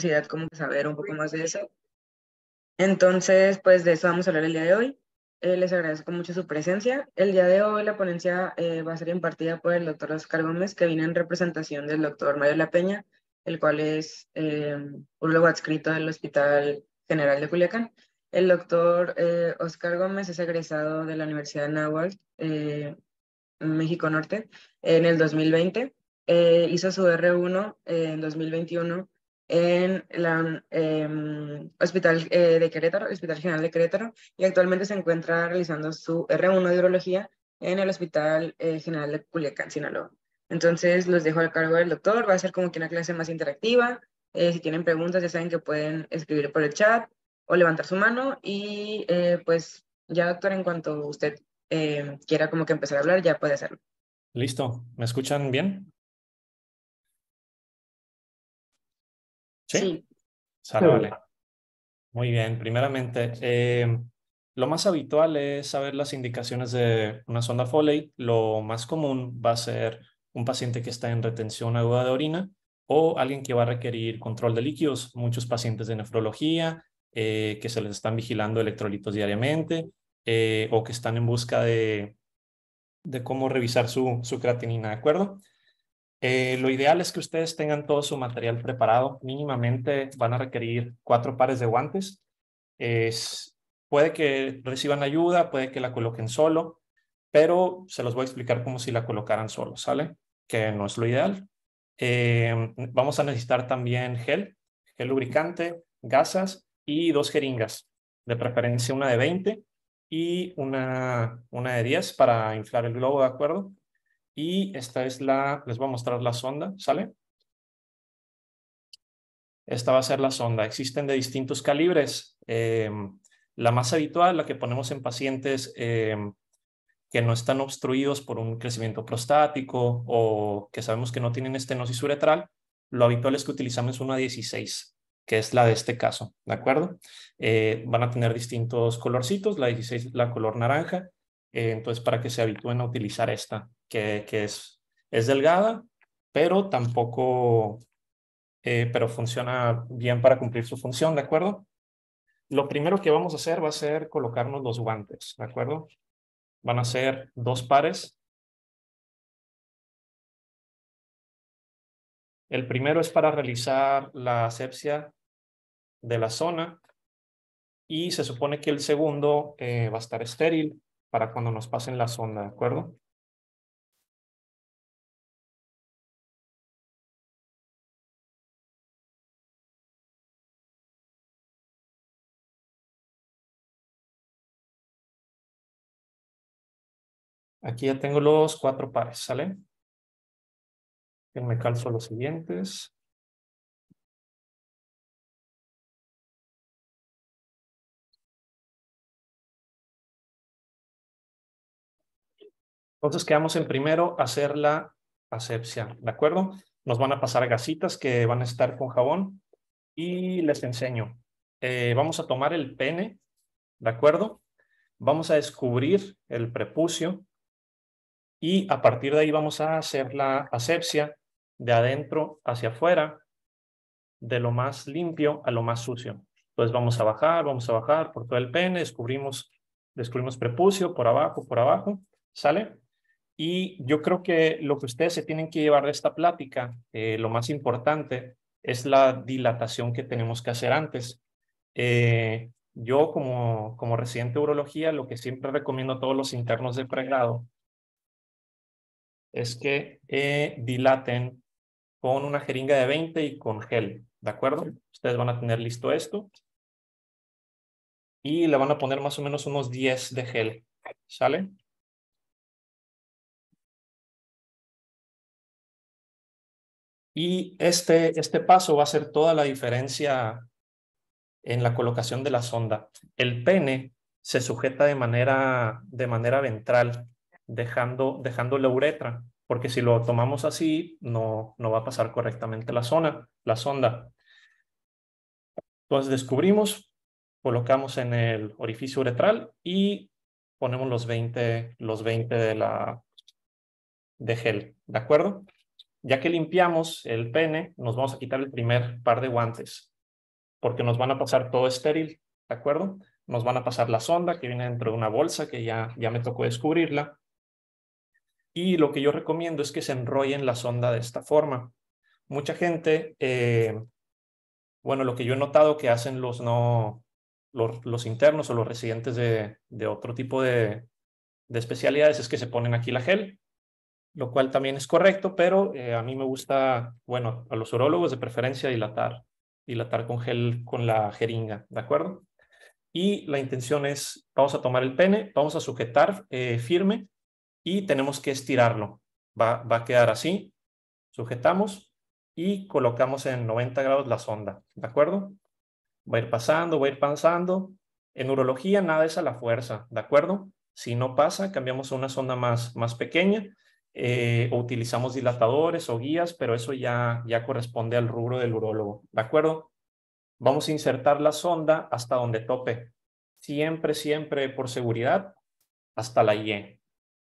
necesidad como saber un poco más de eso. Entonces, pues de eso vamos a hablar el día de hoy. Eh, les agradezco mucho su presencia. El día de hoy la ponencia eh, va a ser impartida por el doctor Oscar Gómez, que viene en representación del doctor Mario La Peña, el cual es eh, un urologo adscrito del Hospital General de Culiacán. El doctor Oscar Gómez es egresado de la Universidad de Nahuatl, México Norte, en el 2020. hizo su R1 en 2021 en el em, Hospital eh, de Querétaro, Hospital General de Querétaro, y actualmente se encuentra realizando su R1 de urología en el Hospital eh, General de Culiacán, Sinaloa. Entonces, los dejo al cargo del doctor, va a ser como que una clase más interactiva. Eh, si tienen preguntas, ya saben que pueden escribir por el chat o levantar su mano. Y pues ya, doctor, en cuanto usted quiera como que empezar a hablar, ya puede hacerlo. Listo, ¿me escuchan bien? ¿Sí? Muy bien, primeramente, em, lo más habitual es saber las indicaciones de una sonda Foley. Lo más común va a ser un paciente que está en retención aguda de orina o alguien que va a requerir control de líquidos. Muchos pacientes de nefrología eh, que se les están vigilando electrolitos diariamente eh, o que están en busca de, cómo revisar su, su creatinina, ¿de acuerdo? Eh, lo ideal es que ustedes tengan todo su material preparado. Mínimamente van a requerir cuatro pares de guantes. Es, puede que reciban ayuda, puede que la coloquen solo, pero se los voy a explicar como si la colocaran solo, ¿sale? Que no es lo ideal. Em, vamos a necesitar también gel, gel lubricante, gasas y dos jeringas, de preferencia una de 20 y una, una de 10 para inflar el globo, ¿de acuerdo? Y esta es la, les voy a mostrar la sonda, ¿sale? Esta va a ser la sonda. Existen de distintos calibres. Eh, la más habitual, la que ponemos en pacientes eh, que no están obstruidos por un crecimiento prostático o que sabemos que no tienen estenosis uretral, lo habitual es que utilizamos una 16, que es la de este caso, ¿de acuerdo? Eh, van a tener distintos colorcitos, la 16 la color naranja, eh, entonces, para que se habitúen a utilizar esta, que, es, delgada, pero tampoco, eh, pero funciona bien para cumplir su función, ¿de acuerdo? Lo primero que vamos a hacer va a ser colocarnos los guantes, ¿de acuerdo? Van a ser dos pares. El primero es para realizar la asepsia de la zona y se supone que el segundo eh, va a estar estéril para cuando nos pasen la sonda, ¿de acuerdo? Aquí ya tengo los cuatro pares, ¿sale? Me calzo los siguientes. Entonces quedamos en primero hacer la asepsia, ¿de acuerdo? Nos van a pasar gasitas que van a estar con jabón y les enseño. Eh, vamos a tomar el pene, ¿de acuerdo? Vamos a descubrir el prepucio y a partir de ahí vamos a hacer la asepsia de adentro hacia afuera, de lo más limpio a lo más sucio. Entonces vamos a bajar, vamos a bajar por todo el pene, descubrimos, descubrimos prepucio por abajo, por abajo, ¿sale? Y yo creo que lo que ustedes se tienen que llevar de esta plática, eh, lo más importante, es la dilatación que tenemos que hacer antes. Eh, yo como, como residente urología, lo que siempre recomiendo a todos los internos de pregrado es que eh, dilaten con una jeringa de 20 y con gel, ¿de acuerdo? Ustedes van a tener listo esto y le van a poner más o menos unos 10 de gel, ¿sale? Y este, este paso va a hacer toda la diferencia en la colocación de la sonda. El pene se sujeta de manera, de manera ventral, dejando, dejando la uretra, porque si lo tomamos así, no, no va a pasar correctamente la, zona, la sonda. Entonces descubrimos, colocamos en el orificio uretral y ponemos los 20, los 20 de, la, de gel, ¿de acuerdo? Ya que limpiamos el pene, nos vamos a quitar el primer par de guantes, porque nos van a pasar todo estéril, ¿de acuerdo? Nos van a pasar la sonda que viene dentro de una bolsa, que ya, ya me tocó descubrirla. Y lo que yo recomiendo es que se enrollen la sonda de esta forma. Mucha gente, eh, bueno, lo que yo he notado que hacen los no, los, los internos o los residentes de, de otro tipo de, de especialidades es que se ponen aquí la gel lo cual también es correcto, pero eh, a mí me gusta, bueno, a los urólogos de preferencia dilatar, dilatar con gel con la jeringa, ¿de acuerdo? Y la intención es, vamos a tomar el pene, vamos a sujetar eh, firme y tenemos que estirarlo. Va, va a quedar así, sujetamos y colocamos en 90 grados la sonda, ¿de acuerdo? Va a ir pasando, va a ir pasando. En urología nada es a la fuerza, ¿de acuerdo? Si no pasa, cambiamos a una sonda más, más pequeña o eh, utilizamos dilatadores o guías, pero eso ya, ya corresponde al rubro del urólogo, ¿de acuerdo? Vamos a insertar la sonda hasta donde tope, siempre, siempre por seguridad, hasta la Y,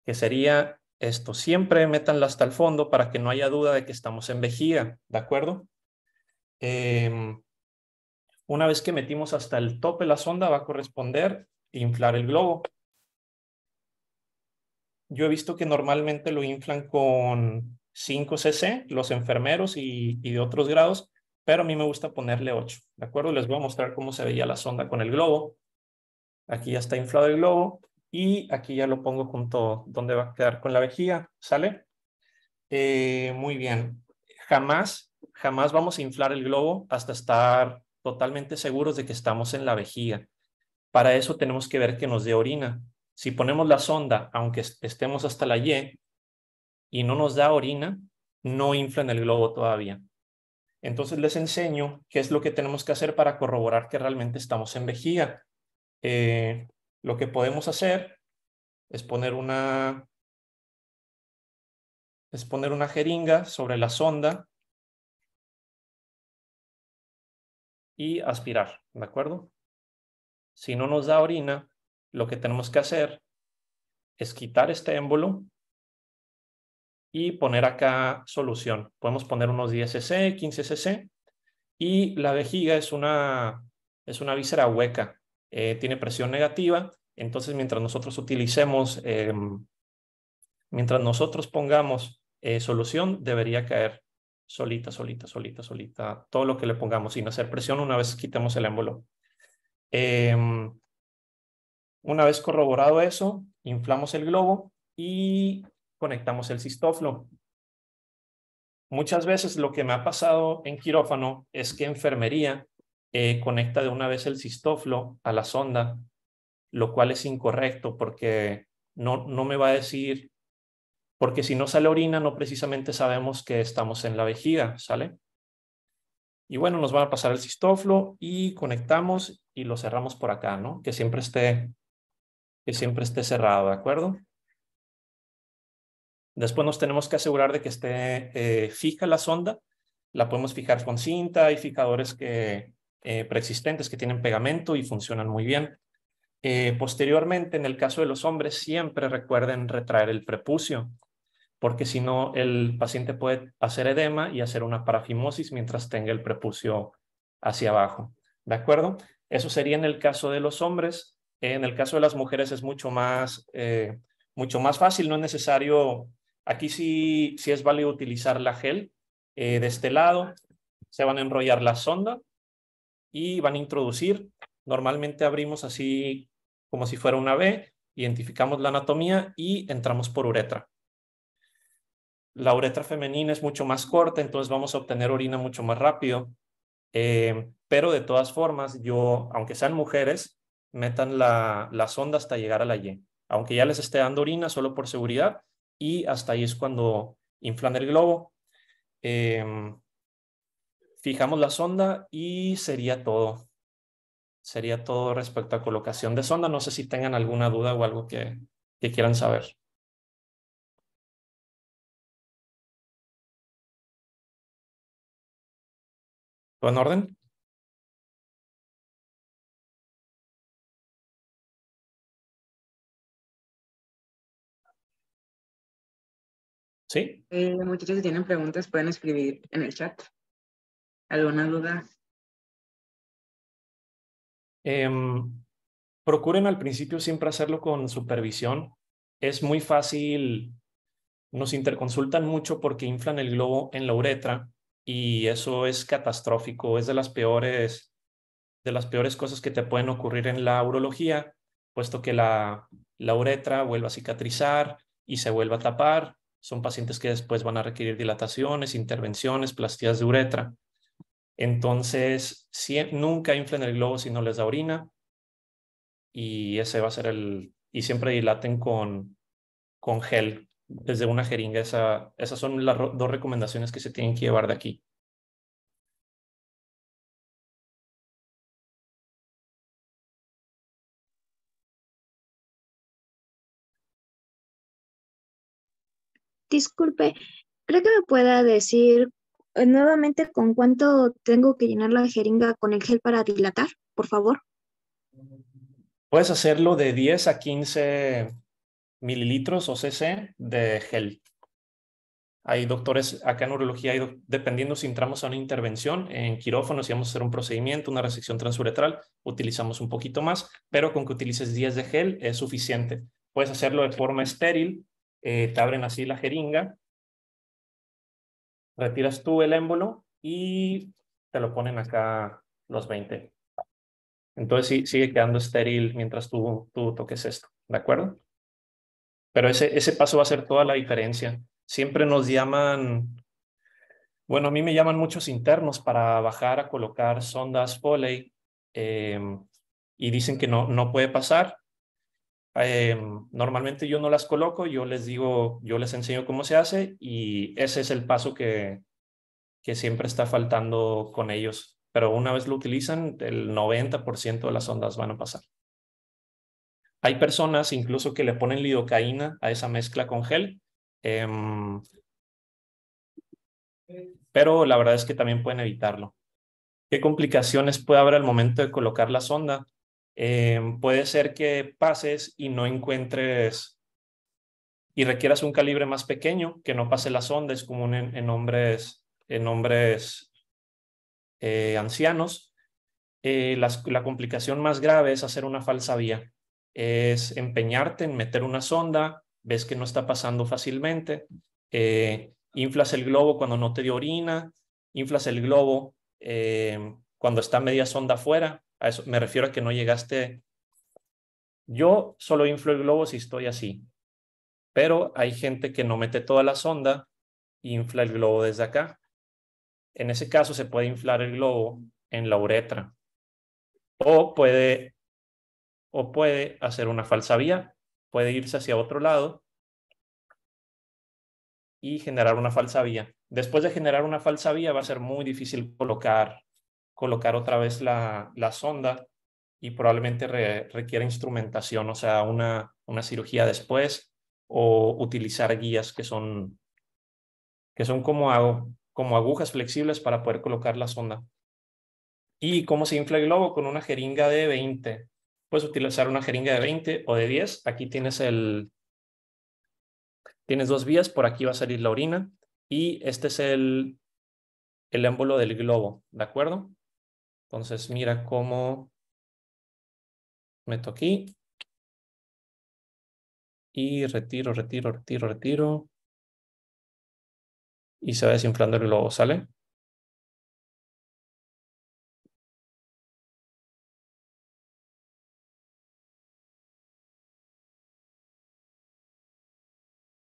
que sería esto, siempre métanla hasta el fondo para que no haya duda de que estamos en vejiga, ¿de acuerdo? Em, una vez que metimos hasta el tope la sonda, va a corresponder inflar el globo yo he visto que normalmente lo inflan con 5 cc, los enfermeros y, de otros grados, pero a mí me gusta ponerle 8, ¿de acuerdo? Les voy a mostrar cómo se veía la sonda con el globo. Aquí ya está inflado el globo y aquí ya lo pongo junto donde va a quedar con la vejiga, ¿sale? Eh, muy bien, jamás, jamás vamos a inflar el globo hasta estar totalmente seguros de que estamos en la vejiga. Para eso tenemos que ver que nos dé orina. Si ponemos la sonda, aunque estemos hasta la Y, y no nos da orina, no infla en el globo todavía. Entonces les enseño qué es lo que tenemos que hacer para corroborar que realmente estamos en vejiga. Eh, lo que podemos hacer es poner una es poner una jeringa sobre la sonda y aspirar, ¿de acuerdo? Si no nos da orina, lo que tenemos que hacer es quitar este émbolo y poner acá solución. Podemos poner unos 10 cc, 15 cc y la vejiga es una, es una víscera hueca, eh, tiene presión negativa, entonces mientras nosotros utilicemos, em, mientras nosotros pongamos eh, solución, debería caer solita, solita, solita, solita, todo lo que le pongamos sin hacer presión una vez quitemos el émbolo. Em, una vez corroborado eso, inflamos el globo y conectamos el cistoflo. Muchas veces lo que me ha pasado en quirófano es que enfermería eh, conecta de una vez el cistoflo a la sonda, lo cual es incorrecto porque no, no me va a decir, porque si no sale orina no precisamente sabemos que estamos en la vejiga, ¿sale? Y bueno, nos van a pasar el cistoflo y conectamos y lo cerramos por acá, ¿no? Que siempre esté que siempre esté cerrado, ¿de acuerdo? Después nos tenemos que asegurar de que esté eh, fija la sonda. La podemos fijar con cinta. y fijadores que, eh, preexistentes que tienen pegamento y funcionan muy bien. Eh, posteriormente, en el caso de los hombres, siempre recuerden retraer el prepucio, porque si no, el paciente puede hacer edema y hacer una parafimosis mientras tenga el prepucio hacia abajo. ¿De acuerdo? Eso sería en el caso de los hombres. En el caso de las mujeres es mucho más, eh, mucho más fácil, no es necesario, aquí sí, es válido utilizar la gel eh, de este lado, se van a enrollar la sonda y van a introducir, normalmente abrimos así como si fuera una B, identificamos la anatomía y entramos por uretra. La uretra femenina es mucho más corta, entonces vamos a obtener orina mucho más rápido. Eh, pero de todas formas, yo, aunque sean mujeres, metan la, la sonda hasta llegar a la Y, aunque ya les esté dando orina solo por seguridad, y hasta ahí es cuando inflan el globo. Em, fijamos la sonda y sería todo. Sería todo respecto a colocación de sonda. No sé si tengan alguna duda o algo que, que quieran saber. ¿Todo en orden? ¿Sí? Eh, muchachos, si tienen preguntas pueden escribir en el chat. ¿Alguna duda? Em, procuren al principio siempre hacerlo con supervisión. Es muy fácil, nos interconsultan mucho porque inflan el globo en la uretra y eso es catastrófico, es de las peores de las peores cosas que te pueden ocurrir en la urología, puesto que la, la uretra vuelve a cicatrizar y se vuelve a tapar son pacientes que después van a requerir dilataciones, intervenciones, plastías de uretra. Entonces, nunca inflen el globo si no les da orina y ese va a ser el... Y siempre dilaten con, con gel desde una jeringa. esas son las dos recomendaciones que se tienen que llevar de aquí. disculpe, ¿cree que me pueda decir eh, nuevamente con cuánto tengo que llenar la jeringa con el gel para dilatar, por favor? Puedes hacerlo de 10 a 15 mililitros o cc de gel. Hay doctores, acá en urología, dependiendo si entramos a una intervención en quirófano, si vamos a hacer un procedimiento, una resección transuretral, utilizamos un poquito más, pero con que utilices 10 de gel es suficiente. Puedes hacerlo de forma estéril eh, te abren así la jeringa, retiras tú el émbolo y te lo ponen acá los 20. Entonces sigue quedando estéril mientras tú, toques esto, ¿de acuerdo? Pero ese, ese paso va a ser toda la diferencia. Siempre nos llaman, bueno, a mí me llaman muchos internos para bajar a colocar sondas Foley eh, y dicen que no, no puede pasar Em, normalmente yo no las coloco, yo les digo, yo les enseño cómo se hace y ese es el paso que, que siempre está faltando con ellos. Pero una vez lo utilizan, el 90% de las ondas van a pasar. Hay personas incluso que le ponen lidocaína a esa mezcla con gel. Em, pero la verdad es que también pueden evitarlo. ¿Qué complicaciones puede haber al momento de colocar la sonda? Em, puede ser que pases y no encuentres y requieras un calibre más pequeño que no pase las ondas como común en, hombres, en hombres eh, ancianos. Eh, la complicación más grave es hacer una falsa vía, es empeñarte en meter una sonda, ves que no está pasando fácilmente, eh, inflas el globo cuando no te dio orina, inflas el globo em, cuando está media sonda afuera, a eso me refiero a que no llegaste. Yo solo inflo el globo si estoy así, pero hay gente que no mete toda la sonda e infla el globo desde acá. En ese caso se puede inflar el globo en la uretra o puede o puede hacer una falsa vía, puede irse hacia otro lado y generar una falsa vía. Después de generar una falsa vía va a ser muy difícil colocar colocar otra vez la, sonda y probablemente requiera instrumentación, o sea, una, una cirugía después o utilizar guías que son, que son como, como agujas flexibles para poder colocar la sonda. ¿Y cómo se infla el globo? Con una jeringa de 20. Puedes utilizar una jeringa de 20 o de 10. Aquí tienes el... Tienes dos vías, por aquí va a salir la orina y este es el, el émbolo del globo, ¿de acuerdo? Entonces mira cómo meto aquí. Y retiro, retiro, retiro, retiro. Y se va desinflando el globo, ¿sale?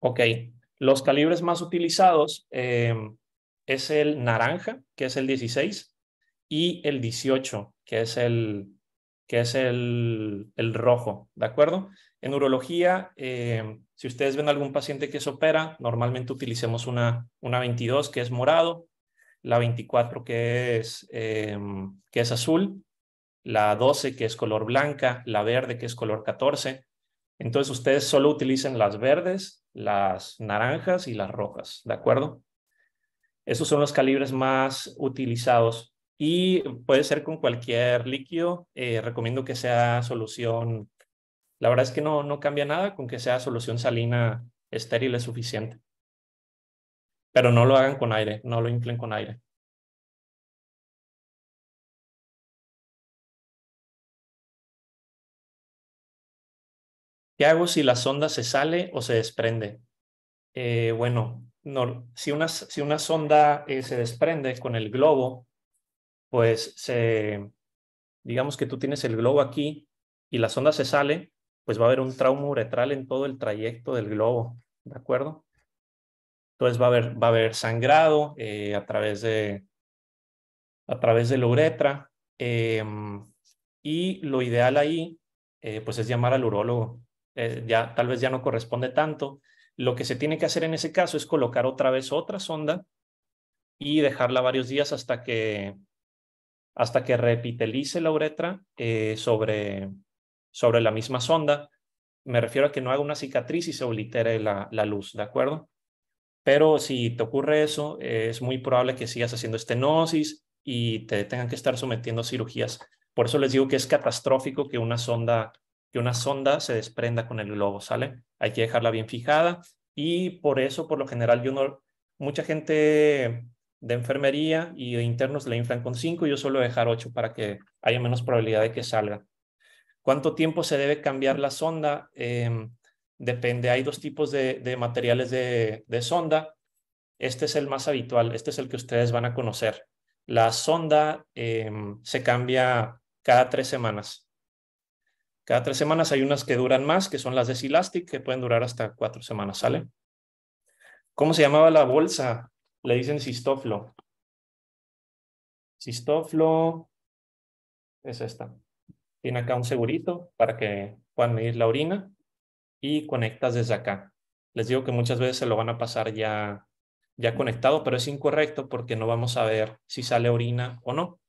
Ok, los calibres más utilizados eh, es el naranja, que es el 16, y el 18, que es el, que es el, el rojo, ¿de acuerdo? En urología, eh, si ustedes ven algún paciente que se opera, normalmente utilicemos una, una 22, que es morado, la 24, que es, eh, que es azul, la 12, que es color blanca, la verde, que es color 14. Entonces, ustedes solo utilicen las verdes, las naranjas y las rojas, ¿de acuerdo? Esos son los calibres más utilizados y puede ser con cualquier líquido. Eh, recomiendo que sea solución, la verdad es que no, no cambia nada, con que sea solución salina estéril es suficiente. Pero no lo hagan con aire, no lo inflen con aire. ¿Qué hago si la sonda se sale o se desprende? Eh, bueno, si, una, si una sonda eh, se desprende con el globo, pues digamos que tú tienes el globo aquí y la sonda se sale, pues va a haber un trauma uretral en todo el trayecto del globo, ¿de acuerdo? Entonces va a haber, va a haber sangrado eh, a, través de, a través de la uretra. Em, y lo ideal ahí, eh, pues es llamar al urólogo. Eh, ya, tal vez ya no corresponde tanto. Lo que se tiene que hacer en ese caso es colocar otra vez otra sonda y dejarla varios días hasta que hasta que repitelice la uretra eh, sobre, sobre la misma sonda. Me refiero a que no haga una cicatriz y se oblitere la, luz, ¿de acuerdo? Pero si te ocurre eso, es muy probable que sigas haciendo estenosis y te tengan que estar sometiendo a cirugías. Por eso les digo que es catastrófico que una sonda que una sonda se desprenda con el globo, ¿sale? Hay que dejarla bien fijada y por eso, por lo general, yo no, mucha gente de enfermería y de internos la inflan con 5 y yo suelo dejar 8 para que haya menos probabilidad de que salga. ¿Cuánto tiempo se debe cambiar la sonda? Em, depende, hay dos tipos de, materiales de, sonda. Este es el más habitual, este es el que ustedes van a conocer. La sonda em, se cambia cada tres semanas. Cada tres semanas hay unas que duran más, que son las de Silastic, que pueden durar hasta cuatro semanas, ¿sale? ¿Cómo se llamaba la bolsa? Le dicen Sistoflo, Sistoflo es esta. Tiene acá un segurito para que puedan medir la orina y conectas desde acá. Les digo que muchas veces se lo van a pasar ya, ya conectado, pero es incorrecto porque no vamos a ver si sale orina o no.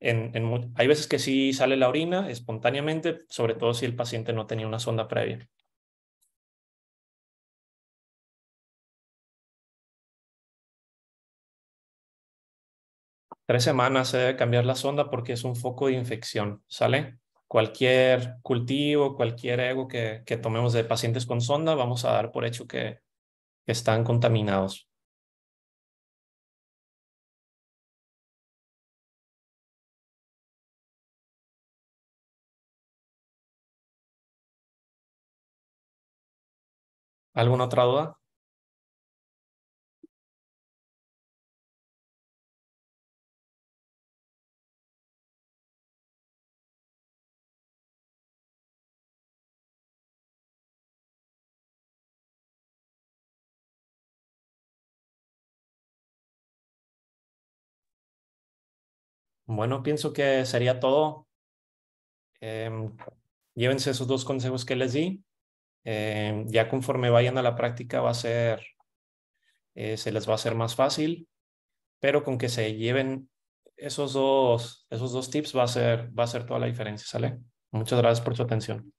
hay veces que sí sale la orina espontáneamente, sobre todo si el paciente no tenía una sonda previa. tres semanas se eh, debe cambiar la sonda porque es un foco de infección, ¿sale? Cualquier cultivo, cualquier ego que, tomemos de pacientes con sonda, vamos a dar por hecho que están contaminados. ¿Alguna otra duda? Bueno, pienso que sería todo. Em, llévense esos dos consejos que les di. Em, ya conforme vayan a la práctica va a ser, eh, se les va a hacer más fácil, pero con que se lleven esos dos, esos dos tips va a ser, va a ser toda la diferencia, ¿sale? Muchas gracias por su atención.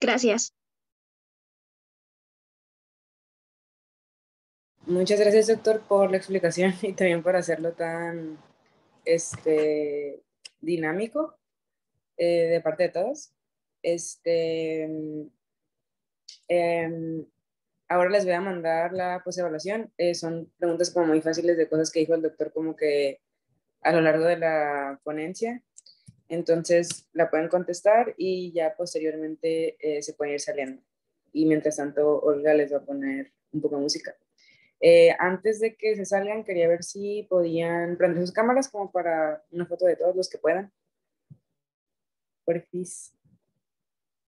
Gracias. Muchas gracias, doctor, por la explicación y también por hacerlo tan este, dinámico eh, de parte de todos. Este, mm, em, ahora les voy a mandar la evaluación. Eh, son preguntas como muy fáciles de cosas que dijo el doctor como que a lo largo de la ponencia. Entonces la pueden contestar y ya posteriormente eh, se pueden ir saliendo. Y mientras tanto, Olga les va a poner un poco de música. Eh, antes de que se salgan, quería ver si podían prender sus cámaras como para una foto de todos los que puedan. Porfis.